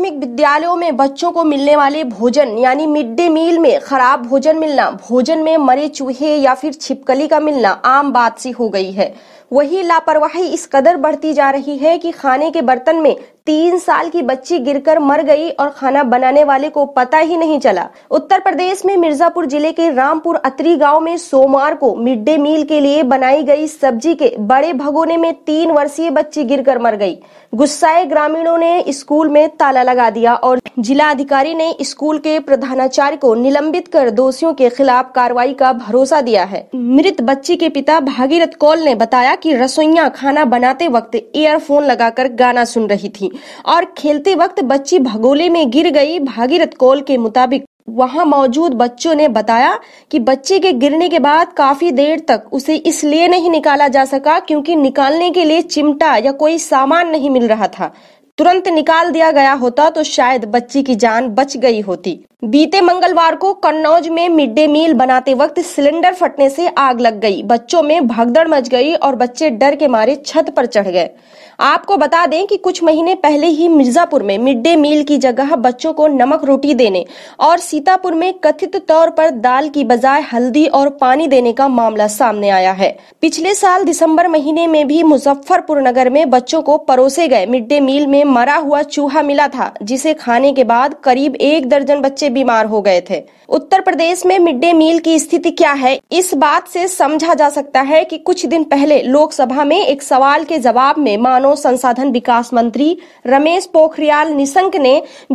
प्राथमिक विद्यालयों में बच्चों को मिलने वाले भोजन यानी मिड डे मील में खराब भोजन मिलना भोजन में मरे चूहे या फिर छिपकली का मिलना आम बात सी हो गई है वही लापरवाही इस कदर बढ़ती जा रही है कि खाने के बर्तन में तीन साल की बच्ची गिरकर मर गई और खाना बनाने वाले को पता ही नहीं चला उत्तर प्रदेश में मिर्जापुर जिले के रामपुर अतरी गांव में सोमवार को मिड डे मील के लिए बनाई गई सब्जी के बड़े भगोने में तीन वर्षीय बच्ची गिरकर मर गई गुस्साए ग्रामीणों ने स्कूल में ताला लगा दिया और जिला अधिकारी ने स्कूल के प्रधानाचार्य को निलंबित कर दोषियों के खिलाफ कार्रवाई का भरोसा दिया है मृत बच्ची के पिता भागीरथ कौल ने बताया कि रसोईया खाना बनाते वक्त एयरफोन लगाकर गाना सुन रही थी और खेलते वक्त बच्ची भगोले में गिर गई भागीरथ कौल के मुताबिक वहां मौजूद बच्चों ने बताया कि बच्चे के गिरने के बाद काफी देर तक उसे इसलिए नहीं निकाला जा सका क्योंकि निकालने के लिए चिमटा या कोई सामान नहीं मिल रहा था तुरंत निकाल दिया गया होता तो शायद बच्ची की जान बच गई होती बीते मंगलवार को कन्नौज में मिड डे मील बनाते वक्त सिलेंडर फटने से आग लग गई बच्चों में भगदड़ मच गई और बच्चे डर के मारे छत पर चढ़ गए आपको बता दें कि कुछ महीने पहले ही मिर्जापुर में मिड डे मील की जगह बच्चों को नमक रोटी देने और सीतापुर में कथित तौर पर दाल की बजाय हल्दी और पानी देने का मामला सामने आया है पिछले साल दिसंबर महीने में भी मुजफ्फरपुर नगर में बच्चों को परोसे गए मिड डे मील में मरा हुआ चूहा मिला था जिसे खाने के बाद करीब एक दर्जन बच्चे बीमार हो गए थे उत्तर प्रदेश में मिड डे मील की स्थिति क्या है इस बात से समझा जा सकता है कि कुछ दिन पहले लोकसभा में एक सवाल के जवाब में मानव संसाधन विकास मंत्री रमेश पोखरियाल निशंक ने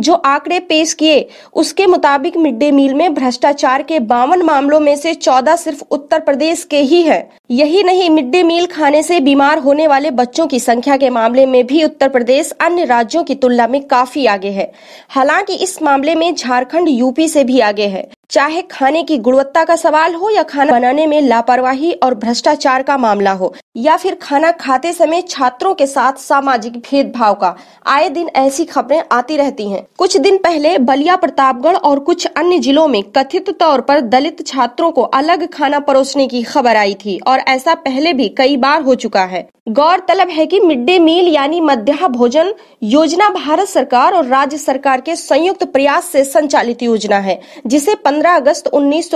जो आंकड़े पेश किए उसके मुताबिक मिड डे मील में भ्रष्टाचार के बावन मामलों में से चौदह सिर्फ उत्तर प्रदेश के ही है यही नहीं मिड डे मील खाने से बीमार होने वाले बच्चों की संख्या के मामले में भी उत्तर प्रदेश अन्य राज्यों की तुलना में काफी आगे है हालांकि इस मामले में झारखंड झारखंड यूपी से भी आगे है चाहे खाने की गुणवत्ता का सवाल हो या खाना बनाने में लापरवाही और भ्रष्टाचार का मामला हो या फिर खाना खाते समय छात्रों के साथ सामाजिक भेदभाव का आए दिन ऐसी खबरें आती रहती हैं। कुछ दिन पहले बलिया प्रतापगढ़ और कुछ अन्य जिलों में कथित तौर पर दलित छात्रों को अलग खाना परोसने की खबर आई थी और ऐसा पहले भी कई बार हो चुका है गौरतलब है कि मिड डे मील यानी मध्याह भोजन योजना भारत सरकार और राज्य सरकार के संयुक्त प्रयास से संचालित योजना है जिसे 15 अगस्त उन्नीस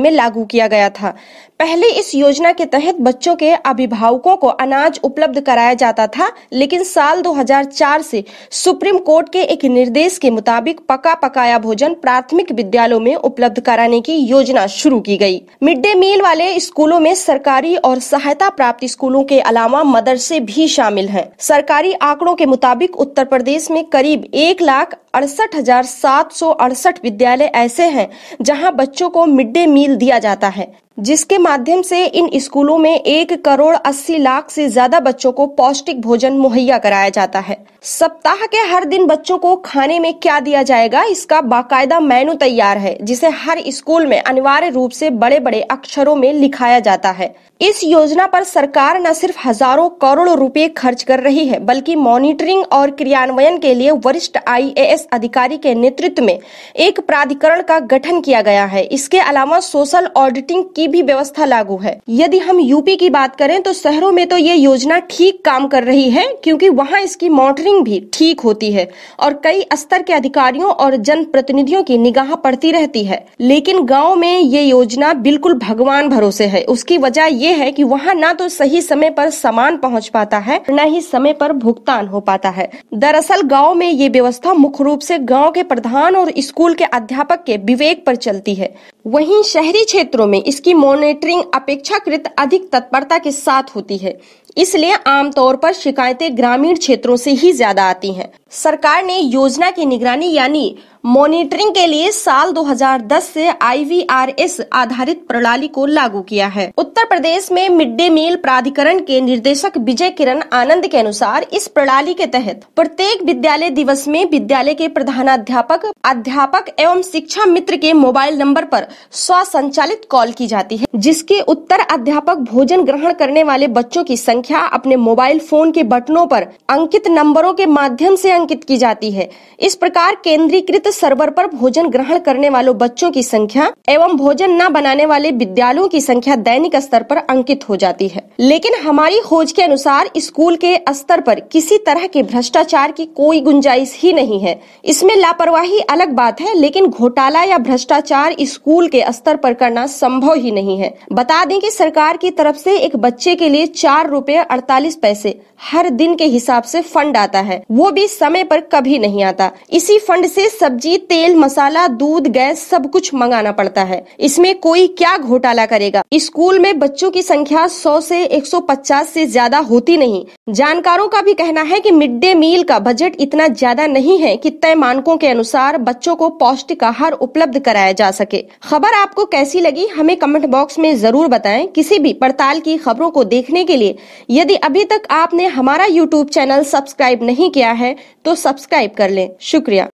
में लागू किया गया था पहले इस योजना के तहत बच्चों के अभिभावकों को अनाज उपलब्ध कराया जाता था लेकिन साल 2004 से सुप्रीम कोर्ट के एक निर्देश के मुताबिक पका पकाया भोजन प्राथमिक विद्यालयों में उपलब्ध कराने की योजना शुरू की गई मिड डे मील वाले स्कूलों में सरकारी और सहायता प्राप्त स्कूलों के अलावा जामा मदरसे भी शामिल हैं। सरकारी आंकड़ों के मुताबिक उत्तर प्रदेश में करीब एक लाख अड़सठ हजार सात सौ अड़सठ विद्यालय ऐसे हैं जहां बच्चों को मिड डे मील दिया जाता है जिसके माध्यम से इन स्कूलों में एक करोड़ अस्सी लाख से ज्यादा बच्चों को पौष्टिक भोजन मुहैया कराया जाता है सप्ताह के हर दिन बच्चों को खाने में क्या दिया जाएगा इसका बाकायदा मेनू तैयार है जिसे हर स्कूल में अनिवार्य रूप से बड़े बड़े अक्षरों में लिखाया जाता है इस योजना पर सरकार न सिर्फ हजारों करोड़ रुपए खर्च कर रही है बल्कि मॉनिटरिंग और क्रियान्वयन के लिए वरिष्ठ आई अधिकारी के नेतृत्व में एक प्राधिकरण का गठन किया गया है इसके अलावा सोशल ऑडिटिंग की की भी व्यवस्था लागू है यदि हम यूपी की बात करें तो शहरों में तो ये योजना ठीक काम कर रही है क्योंकि वहाँ इसकी मॉनिटरिंग भी ठीक होती है और कई स्तर के अधिकारियों और जन प्रतिनिधियों की निगाह पड़ती रहती है लेकिन गाँव में ये योजना बिल्कुल भगवान भरोसे है उसकी वजह ये है की वहाँ न तो सही समय पर सामान पहुँच पाता है न ही समय पर भुगतान हो पाता है दरअसल गाँव में ये व्यवस्था मुख्य रूप से गाँव के प्रधान और स्कूल के अध्यापक के विवेक पर चलती है वहीं शहरी क्षेत्रों में इसकी मॉनिटरिंग अपेक्षाकृत अधिक तत्परता के साथ होती है इसलिए आमतौर पर शिकायतें ग्रामीण क्षेत्रों से ही ज्यादा आती हैं। सरकार ने योजना की निगरानी यानी मॉनिटरिंग के लिए साल 2010 से आईवीआरएस आधारित प्रणाली को लागू किया है उत्तर प्रदेश में मिड डे मील प्राधिकरण के निर्देशक विजय किरण आनंद के अनुसार इस प्रणाली के तहत प्रत्येक विद्यालय दिवस में विद्यालय के प्रधानाध्यापक अध्यापक एवं शिक्षा मित्र के मोबाइल नंबर पर संचालित कॉल की जाती है जिसके उत्तर अध्यापक भोजन ग्रहण करने वाले बच्चों की संख्या संख्या अपने मोबाइल फोन के बटनों पर अंकित नंबरों के माध्यम से अंकित की जाती है इस प्रकार केंद्रीकृत सर्वर पर भोजन ग्रहण करने वालों बच्चों की संख्या एवं भोजन न बनाने वाले विद्यालयों की संख्या दैनिक स्तर पर अंकित हो जाती है लेकिन हमारी खोज के अनुसार स्कूल के स्तर पर किसी तरह के भ्रष्टाचार की कोई गुंजाइश ही नहीं है इसमें लापरवाही अलग बात है लेकिन घोटाला या भ्रष्टाचार स्कूल के स्तर पर करना संभव ही नहीं है बता दें कि सरकार की तरफ से एक बच्चे के लिए चार रूपए रुपए अड़तालीस पैसे हर दिन के हिसाब से फंड आता है वो भी समय पर कभी नहीं आता इसी फंड से सब्जी तेल मसाला दूध गैस सब कुछ मंगाना पड़ता है इसमें कोई क्या घोटाला करेगा स्कूल में बच्चों की संख्या 100 से 150 से ज्यादा होती नहीं जानकारों का भी कहना है कि मिड डे मील का बजट इतना ज्यादा नहीं है कि तय मानकों के अनुसार बच्चों को पौष्टिक आहार उपलब्ध कराया जा सके खबर आपको कैसी लगी हमें कमेंट बॉक्स में जरूर बताएं किसी भी पड़ताल की खबरों को देखने के लिए यदि अभी तक आपने हमारा यूट्यूब चैनल सब्सक्राइब नहीं किया है तो सब्सक्राइब कर लें शुक्रिया